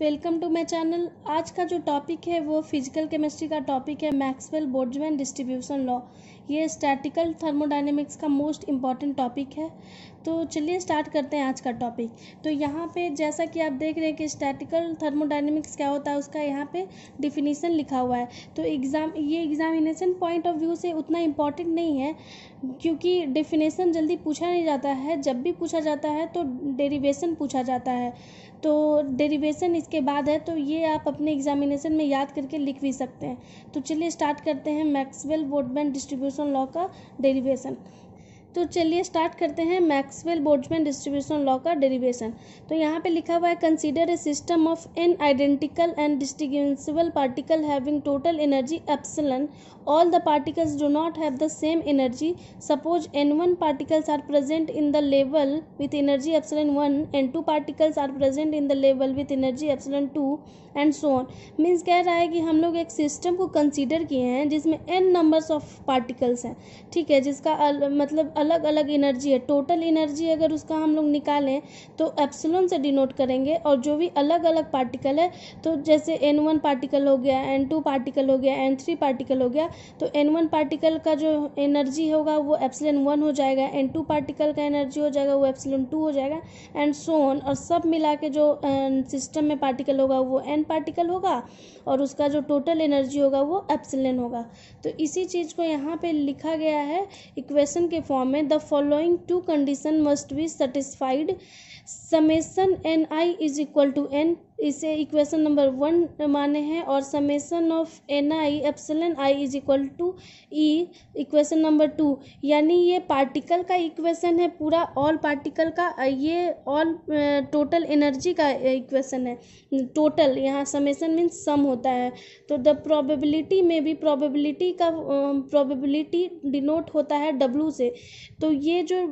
welcome to my channel आज का जो टॉपिक है वो फिजिकल केमिस्ट्री का टॉपिक है मैक्सवेल बोर्ड्समैन डिस्ट्रीब्यूशन लॉ ये स्टैटिकल थर्मोडाइनमिक्स का मोस्ट इम्पॉर्टेंट टॉपिक है तो चलिए स्टार्ट करते हैं आज का टॉपिक तो यहाँ पे जैसा कि आप देख रहे हैं कि स्टैटिकल थर्मोडाइनमिक्स क्या होता है उसका यहाँ पे डिफिनीसन लिखा हुआ है तो एग्ज़ाम ये एग्जामिनेशन पॉइंट ऑफ व्यू से उतना इम्पॉर्टेंट नहीं है क्योंकि डिफिनेसन जल्दी पूछा नहीं जाता है जब भी पूछा जाता है तो डेरिवेशन पूछा जाता है तो डेरिवेशन इसके बाद है तो ये आप अपने एग्जामिनेशन में याद करके लिख भी सकते हैं तो चलिए स्टार्ट करते हैं मैक्सवेल बोडमैन डिस्ट्रीब्यूशन लॉ का डेरिवेशन तो चलिए स्टार्ट करते हैं मैक्सवेल बोर्डमैन डिस्ट्रीब्यूशन लॉ का डेरिवेशन तो यहाँ पे लिखा हुआ है consider a system of N identical and distinguishable particle having total energy epsilon all the particles do not have the same energy suppose N one particles are present in the level with energy epsilon one and two particles are present in the level with energy epsilon two and so on means कह रहा है कि हम लोग एक system को consider किए हैं जिसमें एन नंबर्स ऑफ पार्टिकल्स हैं ठीक है जिसका अल, मतलब अलग अलग एनर्जी है टोटल एनर्जी अगर उसका हम लोग निकालें तो एप्सिलोन से डिनोट करेंगे और जो भी अलग अलग पार्टिकल है तो जैसे एन वन पार्टिकल हो गया एन टू पार्टिकल हो गया एन थ्री पार्टिकल हो गया तो एन वन पार्टिकल का जो एनर्जी होगा वो एप्सिलन वन हो जाएगा एन टू पार्टिकल का एनर्जी हो जाएगा वो एप्सिलन टू हो जाएगा एंड सोन और सब मिला के जो सिस्टम में पार्टिकल होगा वो एन पार्टिकल होगा और उसका जो टोटल एनर्जी होगा वो एप्सिलन होगा तो इसी चीज़ को यहाँ पर लिखा गया है इक्वेशन के form the following two conditions must be satisfied summation ni is equal to n इसे इक्वेशन नंबर वन माने हैं और summation of N I epsilon I is equal to E equation number two यानी ये particle का equation है पूरा all particle का ये ऑल टोटल एनर्जी का इक्वेशन है टोटल यहाँ समेसन मीन्स सम होता है तो द प्रोबेबिलिटी में भी प्रोबेबिलिटी का प्रोबेबिलिटी डिनोट होता है डब्लू से तो ये जो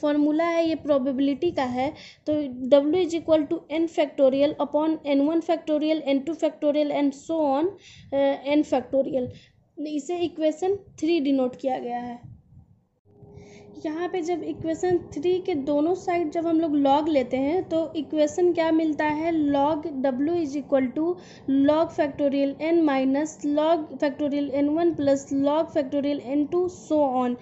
फॉर्मूला है ये प्रोबेबिलिटी का है तो W is equal to N factorial upon N one factorial N two factorial and so on N factorial इसे इक्वेशन थ्री डिनोट किया गया है यहाँ पे जब इक्वेशन थ्री के दोनों साइड जब हम लोग लॉग लेते हैं तो इक्वेशन क्या मिलता है log W is equal to log factorial N minus log factorial N one plus log factorial N two so on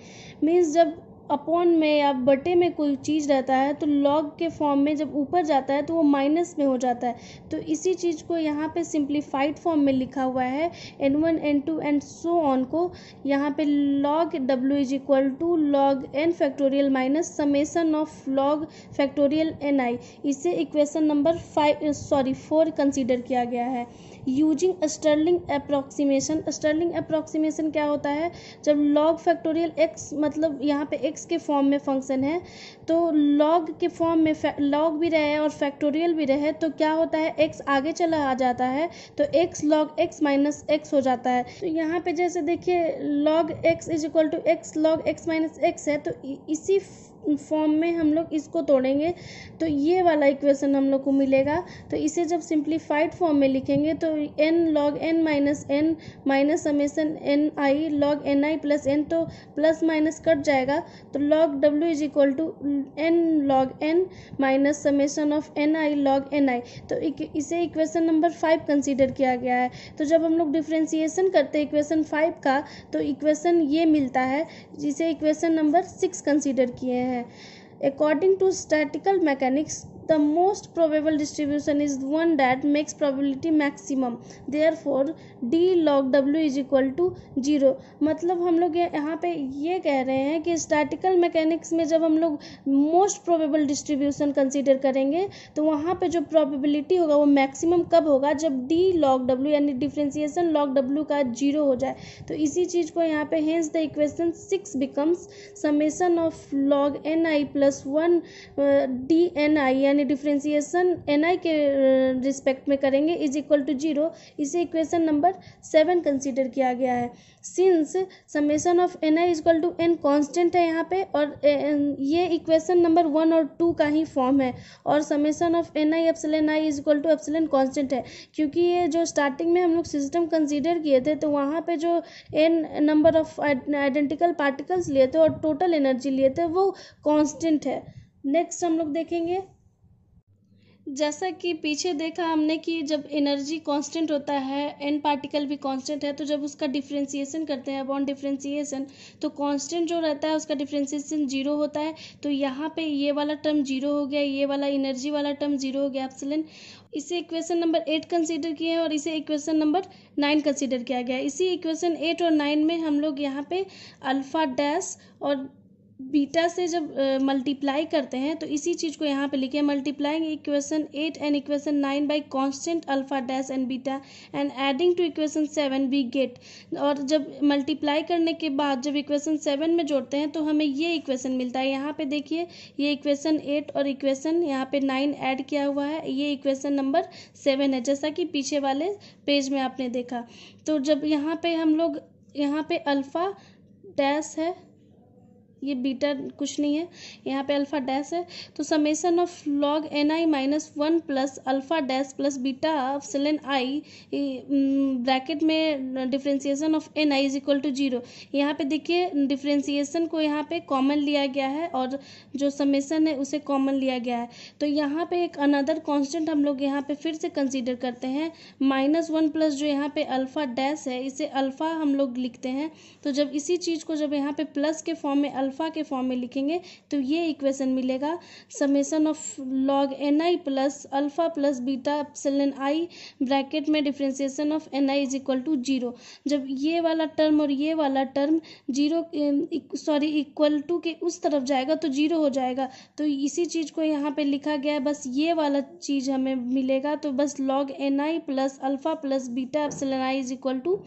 means जब अपॉन में या बटे में कोई चीज़ रहता है तो लॉग के फॉर्म में जब ऊपर जाता है तो वो माइनस में हो जाता है तो इसी चीज़ को यहाँ पे सिंप्लीफाइड फॉर्म में लिखा हुआ है N one N two and so on को यहाँ पे log W is equal to log N factorial minus summation of log factorial N I इसे equation number five sorry four consider किया गया है using Stirling approximation Stirling approximation क्या होता है जब लॉग फैक्टोरियल एक्स मतलब यहाँ पे एक्स के फॉर्म में फंक्शन है तो लॉग के फॉर्म में लॉग भी रहे और फैक्टोरियल भी रहे तो क्या होता है एक्स आगे चला आ जाता है तो X log X minus X हो जाता है तो यहाँ पे जैसे देखिए log X is equal to X log X minus X है तो इसी फॉर्म में हम लोग इसको तोड़ेंगे तो ये वाला इक्वेशन हम लोग को मिलेगा तो इसे जब सिंप्लीफाइड फॉर्म में लिखेंगे तो N log N minus N minus summation N I log N I plus N तो प्लस माइनस कट जाएगा तो log W is equal to N log N minus summation of N I log N I तो इसे equation number five consider किया गया है तो जब हम लोग डिफ्रेंसिएशन करते हैं इक्वेशन फाइव का तो इक्वेशन ये मिलता है जिसे इक्वेशन नंबर सिक्स कंसिडर किए हैं है according to statistical mechanics the most probable distribution is one that makes probability maximum therefore D log W is equal to zero मतलब हम लोग यहाँ पे ये कह रहे हैं कि स्टैटिकल मैकेनिक्स में जब हम लोग मोस्ट प्रोबेबल डिस्ट्रीब्यूशन कंसिडर करेंगे तो वहाँ पे जो प्रोबेबिलिटी होगा वो मैक्सिमम कब होगा जब डी लॉग डब्ल्यू यानी डिफ्रेंसिएशन लॉग डब्ल्यू का जीरो हो जाए तो इसी चीज़ को यहाँ पे hence the equation six becomes summation of log N I plus one D N I यानी डिफ्रेंसीसन एन आई के रिस्पेक्ट में करेंगे इज इक्वल टू जीरो इसे इक्वेशन नंबर सेवन कंसिडर किया गया है since summation of N I equal to N constant है यहाँ पे और ये इक्वेशन नंबर वन और टू का ही फॉर्म है और summation of N I epsilon I is equal to epsilon constant है क्योंकि ये जो स्टार्टिंग में हम लोग सिस्टम कंसिडर किए थे तो वहाँ पर जो N number of identical particles लिए थे और टोटल एनर्जी लिए थे वो कॉन्स्टेंट है नेक्स्ट हम लोग देखेंगे जैसा कि पीछे देखा हमने कि जब एनर्जी कांस्टेंट होता है एन पार्टिकल भी कांस्टेंट है तो जब उसका डिफ्रेंसीसन करते हैं अपॉन डिफ्रेंसीसन तो कांस्टेंट जो रहता है उसका डिफ्रेंसिएशन जीरो होता है तो यहाँ पे ये वाला टर्म जीरो हो गया ये वाला एनर्जी वाला टर्म जीरो हो गया एप्सिलन इसे इक्वेशन नंबर एट कंसिडर किए हैं और इसे इक्वेशन नंबर नाइन कंसिडर किया गया इसी इक्वेशन एट और नाइन में हम लोग यहाँ पर अल्फ़ा डैस और बीटा से जब मल्टीप्लाई uh, करते हैं तो इसी चीज़ को यहाँ पे लिखे multiplying equation eight and equation nine by constant alpha dash and beta and adding to equation seven we get और जब मल्टीप्लाई करने के बाद जब इक्वेशन सेवन में जोड़ते हैं तो हमें ये इक्वेशन मिलता है यहाँ पे देखिए ये इक्वेशन एट और इक्वेशन यहाँ पे नाइन एड किया हुआ है ये इक्वेशन नंबर सेवन है जैसा कि पीछे वाले पेज में आपने देखा तो जब यहाँ पे हम लोग यहाँ पे अल्फ़ा डैश है ये बीटा कुछ नहीं है यहाँ पे अल्फ़ा डैश है तो summation of log N I minus one plus alpha dash plus beta of epsilon I bracket में differentiation of N I is equal to zero यहाँ पे देखिए डिफ्रेंसिएसन को यहाँ पे कॉमन लिया गया है और जो समेसन है उसे कॉमन लिया गया है तो यहाँ पे एक अनदर कॉन्स्टेंट हम लोग यहाँ पे फिर से कंसिडर करते हैं माइनस वन प्लस जो यहाँ पे अल्फ़ा डैश है इसे अल्फ़ा हम लोग लिखते हैं तो जब इसी चीज़ को जब यहाँ पे प्लस के फॉर्म में अल्फ़ा अल्फ़ा के फॉर्म में लिखेंगे तो ये इक्वेशन मिलेगा summation of log N I plus alpha plus beta epsilon I bracket में differentiation of N I is equal to zero जब ये वाला टर्म और ये वाला term zero sorry equal to के उस तरफ जाएगा तो जीरो हो जाएगा तो इसी चीज़ को यहाँ पे लिखा गया है बस ये वाला चीज़ हमें मिलेगा तो बस log N I plus alpha plus beta epsilon I is equal to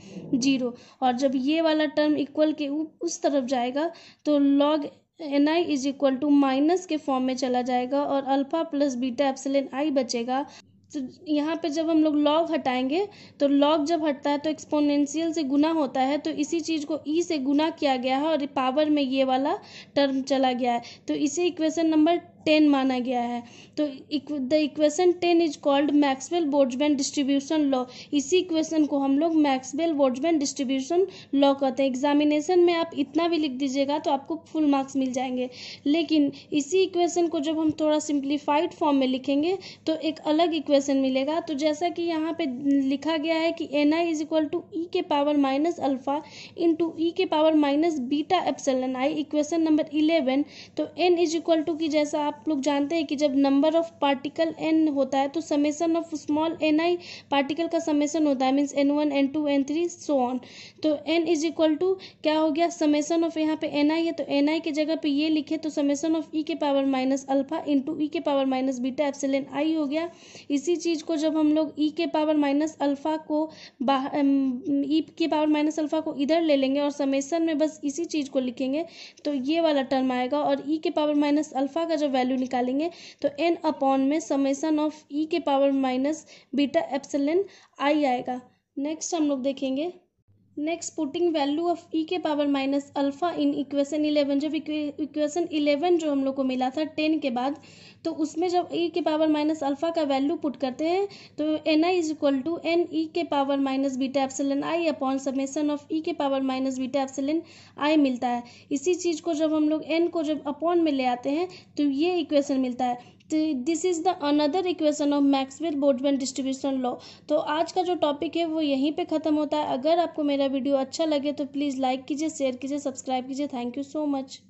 zero और जब ये वाला टर्म इक्वल के उस तरफ जाएगा तो log N I is equal to minus के फॉर्म में चला जाएगा और alpha plus beta epsilon I बचेगा तो यहाँ पे जब हम लोग लॉग हटाएंगे तो लॉग जब हटता है तो एक्सपोनेंशियल से गुना होता है तो इसी चीज़ को ई e से गुना किया गया है और पावर में ये वाला टर्म चला गया है तो इसे इक्वेशन नंबर टेन माना गया है तो the equation ten is called Maxwell Boltzmann distribution law इसी इक्वेशन को हम लोग मैक्सवेल बोर्जमैन डिस्ट्रीब्यूशन लॉ कहते हैं एग्जामिनेशन में आप इतना भी लिख दीजिएगा तो आपको फुल मार्क्स मिल जाएंगे लेकिन इसी इक्वेशन को जब हम थोड़ा सिंप्लीफाइड फॉर्म में लिखेंगे तो एक अलग इक्वेशन मिलेगा तो जैसा कि यहाँ पर लिखा गया है कि n I is equal to e के power minus alpha into e के power minus beta epsilon i equation number eleven तो एन इज इक्वल टू की जैसा आप लोग जानते हैं कि जब नंबर ऑफ पार्टिकल एन होता है तो summation of small n i particle का समेसन होता है means n one N two n three so on तो एन इज इक्वल टू क्या हो गया समेसन ऑफ यहाँ पे एन आई है तो एन आई की जगह पे ये लिखे तो समेसन ऑफ ई के power minus alpha into e के power minus beta epsilon i हो गया इसी चीज़ को जब हम लोग ई e के पावर माइनस अल्फा को ई e के पावर माइनस अल्फा को इधर ले लेंगे और समेसन में बस इसी चीज़ को लिखेंगे तो ये वाला टर्म आएगा और ई e के पावर माइनस अल्फा का जब वैल्यू निकालेंगे तो एन अपॉन में समेसन ऑफ ई e के power minus beta epsilon i आएगा नेक्स्ट हम लोग देखेंगे next putting value of e के power minus alpha in equation eleven जब इक्वेशन इलेवन जो हम लोग को मिला था टेन के बाद तो उसमें जब ई e के पावर माइनस अल्फा का वैल्यू पुट करते हैं तो n I is equal to n e के power minus beta epsilon i upon summation of e के power minus beta epsilon i मिलता है इसी चीज़ को जब हम लोग एन को जब अपॉन में ले आते हैं तो ये इक्वेशन मिलता है this is the another equation of Maxwell Boltzmann distribution law तो आज का जो टॉपिक है वो यहीं पे ख़त्म होता है अगर आपको मेरा वीडियो अच्छा लगे तो प्लीज़ लाइक कीजिए शेयर कीजिए सब्सक्राइब कीजिए थैंक यू सो मच